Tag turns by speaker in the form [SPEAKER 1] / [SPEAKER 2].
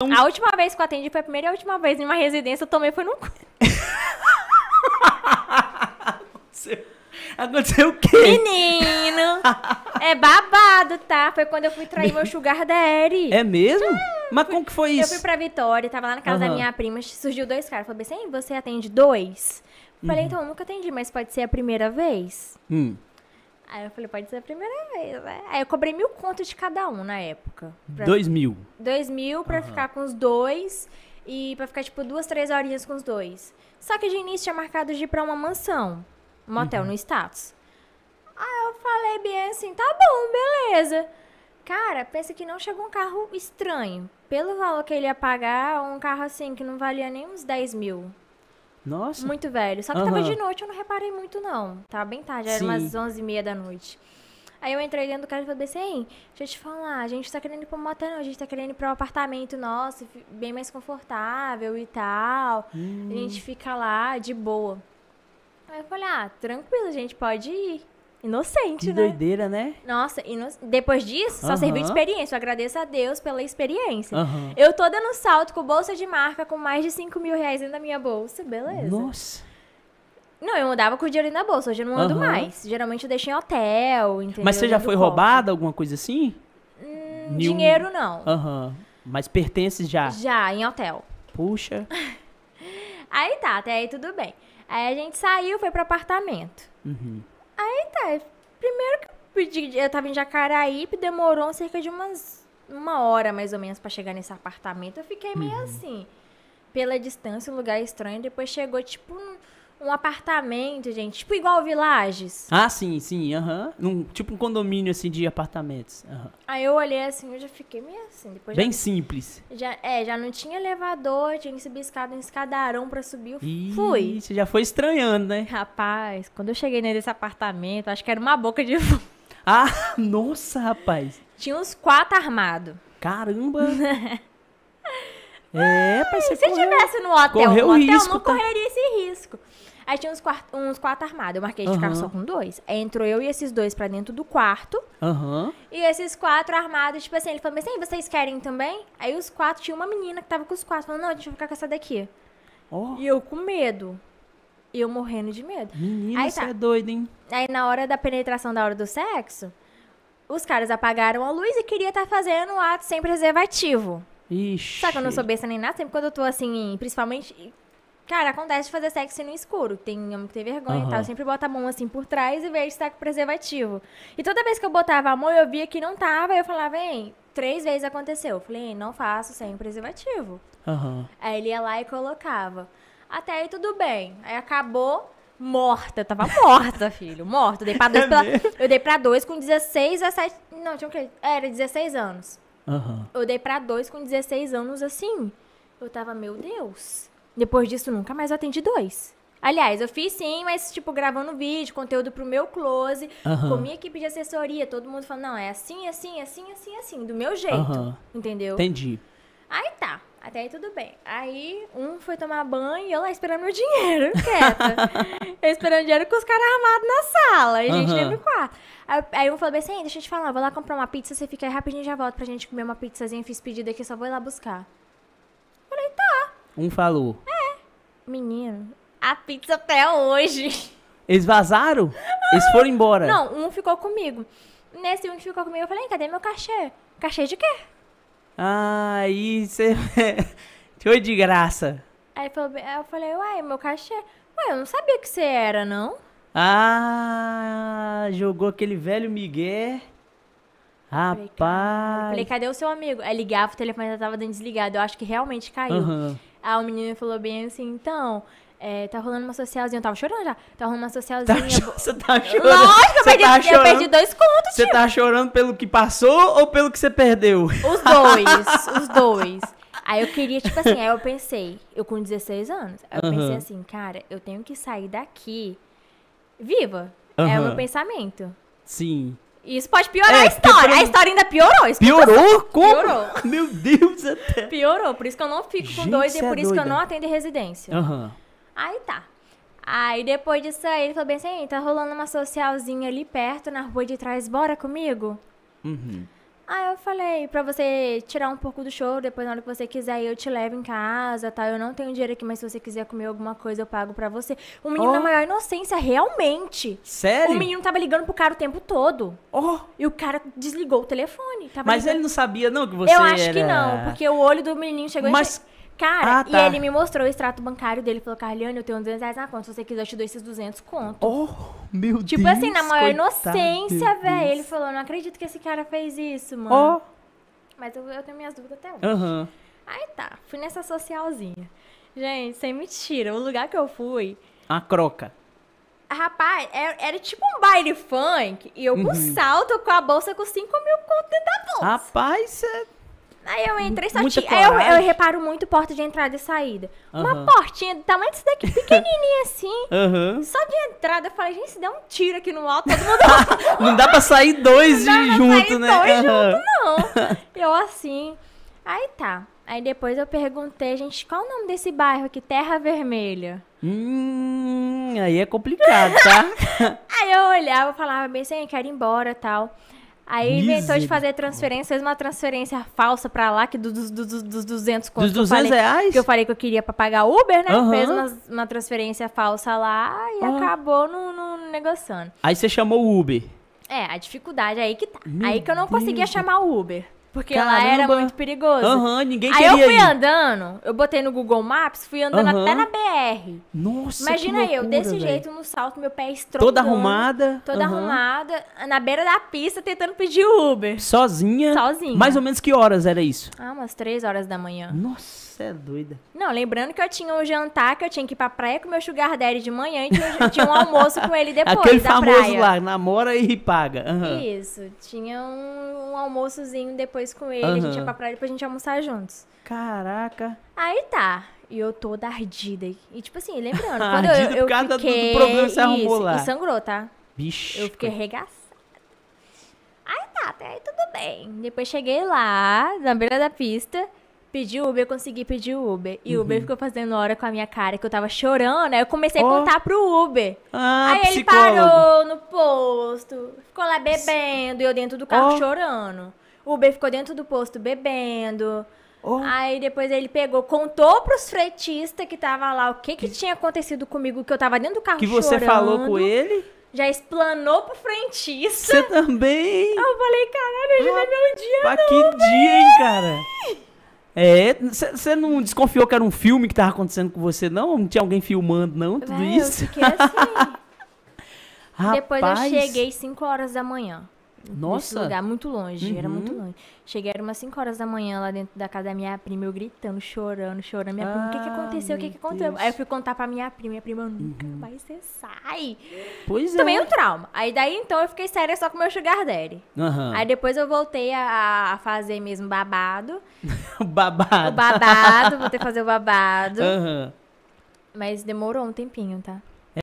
[SPEAKER 1] Então, a última vez que eu atendi foi a primeira e a última vez em uma residência, eu tomei foi num. Aconteceu. Aconteceu o quê? Menino! é babado, tá? Foi quando eu fui trair meu sugar daddy. É mesmo? Hum, Mas como que foi isso? Eu fui pra Vitória, tava lá na casa uhum. da minha prima, surgiu dois caras. Falei assim, você atende dois? Falei, uhum. então, eu nunca atendi, mas pode ser a primeira vez. Hum. Aí eu falei, pode ser a primeira vez, né? Aí eu cobrei mil contos de cada um na época. Pra... Dois mil? Dois mil pra uhum. ficar com os dois e pra ficar, tipo, duas, três horinhas com os dois. Só que de início tinha marcado de ir pra uma mansão, um motel uhum. no status. Aí eu falei bem assim, tá bom, beleza. Cara, pensa que não chegou um carro estranho. Pelo valor que ele ia pagar, um carro assim que não valia nem uns 10 mil. Nossa. Muito velho. Só que uhum. tava de noite, eu não reparei muito, não. Tava bem tarde, era Sim. umas 11 e meia da noite. Aí eu entrei dentro do carro e falei assim, deixa eu te falar, a gente tá querendo ir pro motel, não, a gente tá querendo ir pro apartamento nosso, bem mais confortável e tal. Hum. A gente fica lá de boa. Aí eu falei, ah, tranquilo, a gente pode ir. Inocente, que né? doideira, né? Nossa, ino... depois disso, só uhum. serviu de experiência. Eu agradeço a Deus pela experiência. Uhum. Eu tô dando salto com bolsa de marca, com mais de 5 mil reais dentro da minha bolsa, beleza. Nossa. Não, eu andava com o dinheiro na bolsa, hoje eu não ando uhum. mais. Geralmente eu deixei em hotel, entendeu? Mas você já foi roubada, alguma coisa assim? Hum, Nenhum... Dinheiro não. Aham. Mas pertence já? Já, em hotel. Puxa. aí tá, até aí tudo bem. Aí a gente saiu, foi pro apartamento. Uhum. Aí tá, primeiro que eu pedi, eu tava em Jacaraípe, demorou cerca de umas uma hora mais ou menos para chegar nesse apartamento. Eu fiquei meio uhum. assim, pela distância, um lugar estranho. Depois chegou tipo um apartamento, gente. Tipo igual Vilages. Ah, sim, sim, aham. Num- Tipo um condomínio, assim, de apartamentos. aham. Aí eu olhei assim, eu já fiquei meio assim. Depois Bem simples. já, é, já não tinha elevador, tinha que subir escada, um escadarão pra subir. Eu Ih, fui. Você já foi estranhando, né? Rapaz, quando eu cheguei nesse apartamento, acho que era uma boca de Ah, nossa, rapaz. Tinha uns quatro armados. Caramba. É, pra você Se correu, tivesse no hotel, no hotel, risco, não tá? correria esse risco. Aí tinha uns, quatro, uns quatro armados. Eu marquei de uhum. ficar só com dois. Aí entrou eu e esses dois pra dentro do quarto. Uhum. E esses quatro armados, tipo assim, ele falou assim, vocês querem também? Aí os quatro, tinha uma menina que tava com os quatro. Falando, não, deixa eu ficar com essa daqui. Oh. E eu com medo. E eu morrendo de medo. Menina, Aí, você tá. é doido, hein? Aí na hora da penetração, da hora do sexo, os caras apagaram a luz e queria estar tá fazendo o ato sem preservativo. Ixi. Só que eu não sou besta nem nada, sempre quando eu tô assim, principalmente. Cara, acontece de fazer sexo no escuro. Tem homem que tem vergonha uhum. e tal. Eu sempre bota a mão assim por trás e vejo se tá com preservativo. E toda vez que eu botava a mão, eu via que não tava. Eu falava, hein, três vezes aconteceu. Eu falei, não faço sem preservativo. Uhum. Aí ele ia lá e colocava. Até aí tudo bem. Aí acabou morta. Eu tava morta, filho. Morta. Eu dei pra dois, é pela... eu dei pra dois com 16, 17. Não, tinha o quê? Era 16 anos. Uhum. Eu dei para dois com 16 anos, assim. Eu tava, meu Deus. Depois disso, nunca mais atendi dois. Aliás, eu fiz sim, mas, tipo, gravando vídeo, conteúdo pro meu close, uhum. com minha equipe de assessoria, todo mundo falando, não, é assim, assim, assim, assim, assim, do meu jeito. Uhum. Entendeu? Entendi. Aí tá. Até aí tudo bem. Aí um foi tomar banho e eu lá esperando meu dinheiro, quieta. eu esperando dinheiro com os caras armados na sala. E a gente uhum. no quarto. Aí, um falou bem assim, deixa eu te falar, vou lá comprar uma pizza, você fica aí rapidinho e já volto pra gente comer uma pizzazinha. Fiz pedido aqui, só vou ir lá buscar. Falei, tá. Um falou. É. Menino, a pizza até hoje. Eles vazaram? Eles foram embora? Não, um ficou comigo. Nesse um que ficou comigo, eu falei, cadê meu cachê? Cachê de quê? Ah, aí você. Foi de graça. Aí falou, eu falei, uai, meu cachê. Uai, eu não sabia que você era, não. Ah, jogou aquele velho Miguel. Rapaz. Falei, falei, cadê o seu amigo? Aí ligava, o telefone já tava desligado. Eu acho que realmente caiu. Uhum. Aí o menino falou bem assim, então, é, tá rolando uma socialzinha. Eu tava chorando já. Tá rolando uma tá socialzinha. Você tá, chorando. Lógico, eu, perdi, tá chorando. eu perdi dois contos, Você tá chorando pelo que passou ou pelo que você perdeu? Os dois, os dois. Aí eu queria, tipo assim, aí eu pensei, eu com 16 anos, aí eu uhum. pensei assim, cara, eu tenho que sair daqui viva. Uhum. É o meu pensamento. Sim. Isso pode piorar é, a história. Pra... A história ainda piorou. piorou? Como? Piorou. Meu Deus até. Piorou. Por isso que eu não fico Gente, com dois e por é isso doida. que eu não atendo residência. Aham. Uhum. Aí tá. Aí depois disso aí ele falou bem assim, tá rolando uma socialzinha ali perto, na rua de trás, bora comigo? Uhum. Aí eu falei, pra você tirar um pouco do choro, depois na hora que você quiser eu te levo em casa, tá? Eu não tenho dinheiro aqui, mas se você quiser comer alguma coisa, eu pago pra você. O menino oh. na maior inocência, realmente. Sério? O menino tava ligando pro cara o tempo todo. Oh. E o cara desligou o telefone. mas ligando. ele não sabia não que você Eu acho era... que não, porque o olho do menino chegou mas... Cara, ah, tá. e ele me mostrou o extrato bancário dele. Falou, Carliane, eu tenho 200 reais na conta. Se você quiser, eu te dou esses 200 conto. Oh, meu tipo assim, Deus. Tipo assim, na maior inocência, velho. Ele falou, não acredito que esse cara fez isso, mano. Oh. Mas eu, eu tenho minhas dúvidas até hoje. Uhum. Aí tá, fui nessa socialzinha. Gente, sem mentira, o lugar que eu fui... A croca. Rapaz, era, é, era, tipo um baile funk. E eu com uhum. salto, com a bolsa, com 5 mil conto dentro da bolsa. Rapaz, você... Aí eu entrei, só Muita Eu, eu, reparo muito porta de entrada e saída. Uhum. Uma portinha do tamanho isso daqui, pequenininha assim. Uhum. Só de entrada, eu falei, gente, se der um tiro aqui no alto, todo mundo. não dá pra sair dois não de junto, né? Não dois uhum. junto, não. Eu assim. Aí tá. Aí depois eu perguntei, gente, qual o nome desse bairro aqui? Terra Vermelha. Hum, aí é complicado, tá? aí eu olhava, falava bem assim, ah, quero ir embora tal. Aí Miser... inventou de fazer transferência, fez uma transferência falsa pra lá, que dos, dos, dos, dos 200 contos. Dos 200 que falei, reais? Que eu falei que eu queria pra pagar Uber, né? Uhum. Fez uma, uma, transferência falsa lá e uhum. acabou no, no, negociando. Aí você chamou o Uber. É, a dificuldade é aí que tá. Meu aí que eu não Deus. conseguia chamar o Uber. Porque Caramba. lá era muito perigoso. Aham, uhum, ninguém queria Aí eu fui ir. andando, eu botei no Google Maps, fui andando uhum. até na BR. Nossa, Imagina loucura, eu, desse véio. jeito, no salto, meu pé estrondando. Toda arrumada. Toda uhum. arrumada, na beira da pista, tentando pedir Uber. Sozinha? Sozinha. Mais ou menos que horas era isso? Ah, umas três horas da manhã. Nossa. Você é doida. Não, lembrando que eu tinha um jantar que eu tinha que ir pra praia com meu sugar daddy de manhã e tinha, tinha um almoço com ele depois Aquele da famoso lá, namora e paga. Uhum. Isso, tinha um, um, almoçozinho depois com ele, uhum. a gente ia pra praia e depois a gente ia almoçar juntos. Caraca. Aí tá, e eu toda ardida. E tipo assim, lembrando, quando eu, eu por causa fiquei... do problema que você arrumou lá. E sangrou, tá? Bicho. Eu fiquei regaçada. Aí tá, até aí tudo bem. Depois cheguei lá, na beira da pista. Pedi Uber, eu consegui pedir Uber. E o uhum. Uber ficou fazendo hora com a minha cara, que eu tava chorando. Aí eu comecei oh. a contar pro Uber. Ah, aí psicólogo. ele parou no posto, ficou lá bebendo, e eu dentro do carro oh. chorando. O Uber ficou dentro do posto bebendo. Oh. Aí depois ele pegou, contou pros fretistas que tava lá o que que tinha acontecido comigo, que eu tava dentro do carro chorando. Que você falou com ele? Já explanou pro frentista. Você também? Eu falei, caralho, hoje ah, não é meu dia, Pra que dia, hein, cara? É, você não desconfiou que era um filme que estava acontecendo com você, não? Não tinha alguém filmando, não? Tudo isso? Eu fiquei assim.
[SPEAKER 2] Rapaz. Depois eu cheguei
[SPEAKER 1] 5 horas da manhã. Nossa. lugar, muito longe, uhum. era muito longe. Cheguei, era umas 5 horas da manhã lá dentro da casa da minha prima, eu gritando, chorando, chorando. Minha ah, prima, o que, que ah, aconteceu? O que, que aconteceu? Aí eu fui contar pra minha prima, minha prima, uhum. nunca uhum. mais você sai. Pois Tomei é. Tomei um trauma. Aí daí então eu fiquei séria só com meu sugar daddy. Uhum. Aí depois eu voltei a, a fazer mesmo babado. o babado. O babado, voltei a fazer o babado. Uhum. Mas demorou um tempinho, tá?